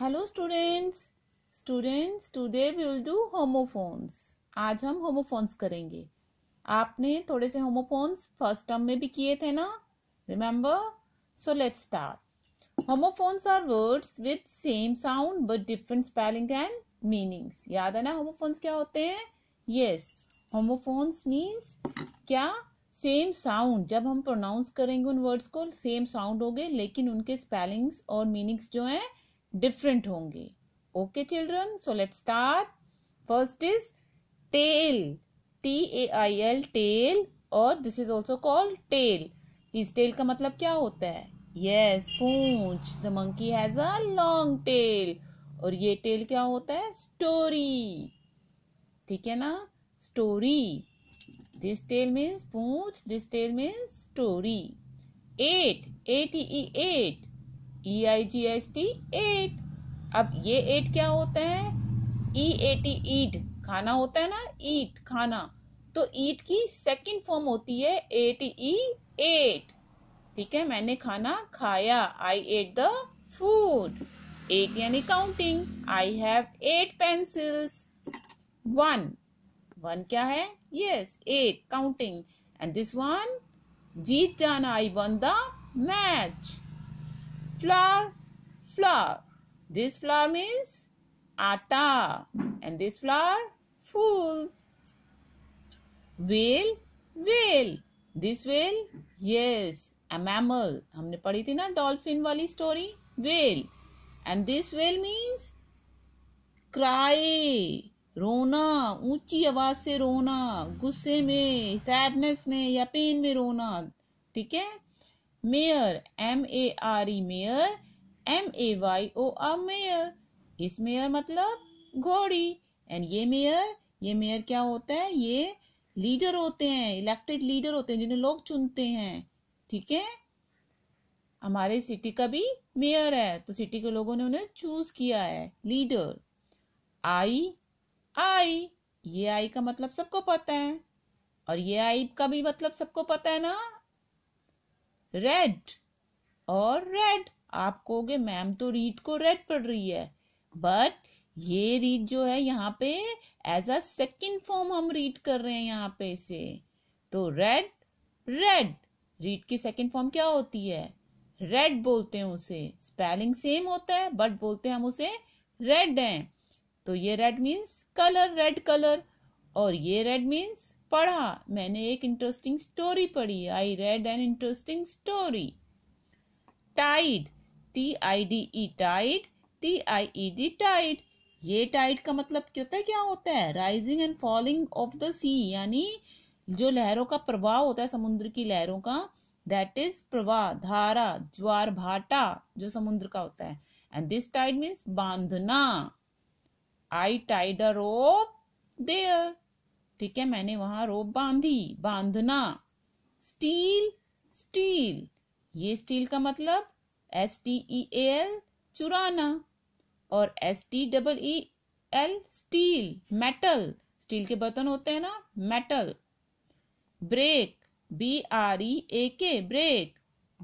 Hello students students today we will do homophones आज हम homophones करेंगे आपने थोड़े से होमोफोन्स फर्स्ट टर्म में भी किए थे ना remember so let's start homophones are words with same sound but different spelling and meanings याद है ना होमोफोन्स क्या होते हैं यस होमोफोन्स मीन्स क्या सेम साउंड जब हम प्रोनाउंस करेंगे उन वर्ड्स को सेम साउंड हो लेकिन उनके स्पेलिंग्स और मीनिंग्स जो हैं डिफरेंट होंगे okay children so let start first is tale T A I L tail और this is also call tail इस टेल का मतलब क्या होता है यस पूंछ the monkey has a long tail और ये टेल क्या होता है स्टोरी ठीक है ना स्टोरी दिस टेल मीन्स पूछ this tell means story eight ate E ate E I G H T eight अब ये एट क्या होता है ई ए टी ईट खाना होता है ना ईट खाना तो ईट की सेकेंड फॉर्म होती है ए टी ई एट ठीक है मैंने खाना खाया I ate the food eight यानी counting I have eight pencils won won क्या है yes eight counting and this won जीत जाना I won the match flour, flour. This flour means atta and this flour full. Whale, whale. This whale, yes, a mammal. humne padhi thi na dolphin wali story whale. And this whale means cry. रोना ऊंची आवाज से रोना गुस्से में sadness में या pen में रोना ठीक है mare M A R E mare M A Y O R mayor इस मेयर मतलब घोड़ी एंड ये मेयर ये मेयर क्या होता है ये लीडर होते हैं इलेक्टेड लीडर होते हैं जिन्हें लोग चुनते हैं ठीक है हमारे सिटी का भी मेयर है तो सिटी के लोगों ने उन्हें चूज किया है लीडर आई आई ये आई का मतलब सबको पता है और ये आई का भी मतलब सबको पता है ना रेड और रेड आप कहोगे मैम तो रीड को रेड पढ़ रही है बट ये रीड जो है यहाँ पे एज अ सेकेंड फॉर्म हम रीड कर रहे हैं यहाँ पे से तो रेड रेड रीड की सेकेंड फॉर्म क्या होती है रेड बोलते हैं उसे स्पेलिंग सेम होता है बट बोलते हैं हम उसे रेड हैं तो ये red means colour red colour और ये रेड मीन्स पढ़ा मैंने एक इंटरेस्टिंग स्टोरी पढ़ी I read an interesting story tide T I D E tide T I E D tied ये टाइड का मतलब क्या होता है क्या होता है rising and falling of the sea यानी जो लहरों का प्रवाह होता है समुद्र की लहरों का दैट इज प्रवाह धारा ज्वार भाटा जो समुद्र का होता है एंड दिस टाइड मीन्स बांधना आई टाइड अ रोप देयर ठीक है मैंने वहां रोप बांधी बांधना स्टील स्टील ये स्टील का मतलब एस टी ई एल चुराना और S T double E L steel metal steel के बर्तन होते हैं ना metal break B R E A K brake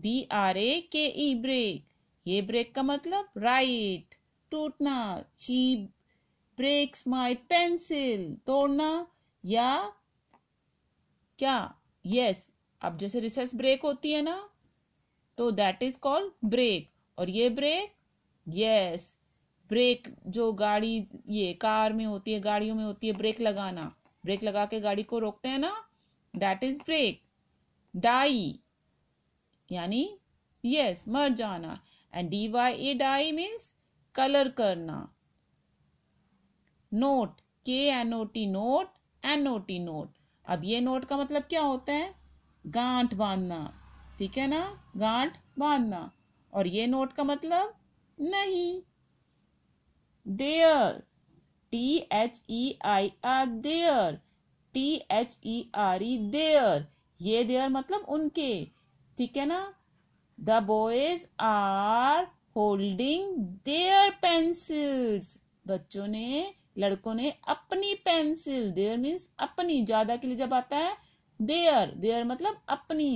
B R A के ई ब्रेक ये ब्रेक का मतलब राइट टूटना शी ब्रेक्स माई पेंसिल तोड़ना या क्या यस yes, अब जैसे रिसेस ब्रेक होती है ना तो दैट इज कॉल्ड ब्रेक और ये ब्रेक यस yes, ब्रेक जो गाड़ी ये कार में होती है गाड़ियों में होती है ब्रेक लगाना ब्रेक लगा के गाड़ी को रोकते हैं ना दैट इज ब्रेक डाई यानी यस मर जाना and D Y E dye means colour करना knot K N O T knot N O T not अब ये नोट का मतलब क्या होता है गांठ बांधना ठीक है ना गांठ बांधना और ये नोट का मतलब नहीं their T H E I R their T H E R E there ये देयर मतलब उनके ठीक है ना the boys are holding their pencils बच्चों ने लड़कों ने अपनी पेंसिल देयर मीन्स अपनी ज्यादा के लिए जब आता है देयर देयर मतलब अपनी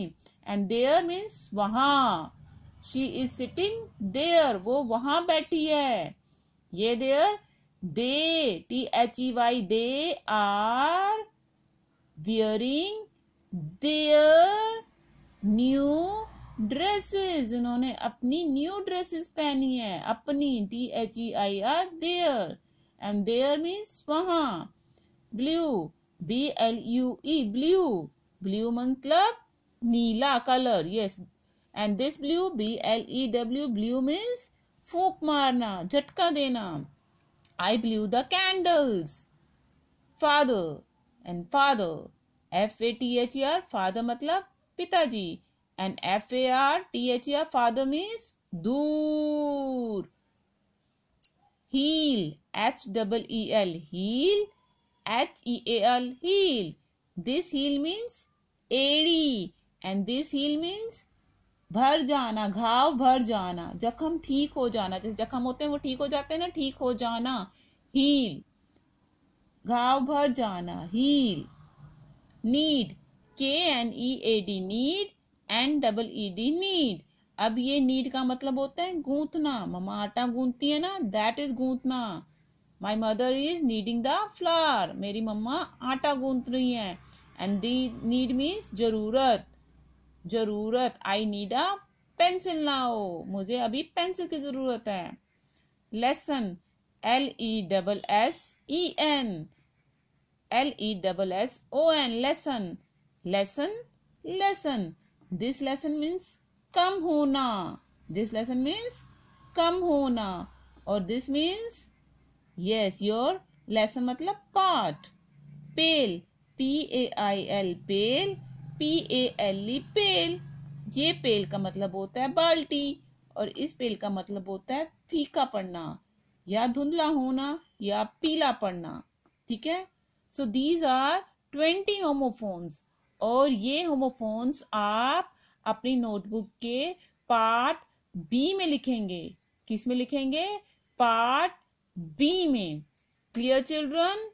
एंड देयर मीन्स वहां शी इज सिटिंग देयर वो वहां बैठी है ये they're they T H E Y they are wearing their new dresses उन्होंने अपनी न्यू ड्रेसेस पहनी है अपनी T H E I R their and there means वहाँ blue b l u e blue blue matlab neela color yes and this blue b l e w blue means फूक marna jhatka dena I blew the candles father and father f a t h e r father matlab pitaji and f a r t h e r father means दूर heel h double e l heel h e a l heel this heel means एड़ी and this heal means भर जाना घाव भर जाना जख्म ठीक हो जाना जैसे जख्म होते हैं वो ठीक हो जाते हैं ना ठीक हो जाना हील घाव भर जाना heal knead K N E A D knead N double E D need अब ये नीड का मतलब होता है गूंथना मम्मा आटा गूंथती है ना दैट इज गूंथना my mother is kneading the flour मेरी मम्मा आटा गूंथ रही है एंड दी नीड मीन्स जरूरत जरूरत आई नीड अ पेंसिल लाओ मुझे अभी पेंसिल की जरूरत है lessen L E double S E N L E double S O N lesson lesson lesson this lessen means कम होना दिस लेसन मीन्स कम होना और this means yes your lesson मतलब part pail P A I L pail P A L E pale ये pale का मतलब होता है बाल्टी और इस पेल का मतलब होता है फीका पड़ना या धुंधला होना या पीला पड़ना ठीक है so these are twenty homophones और ये होमोफोन्स आप अपनी नोटबुक के पार्ट बी में लिखेंगे किस में लिखेंगे पार्ट बी में क्लियर चिल्ड्रन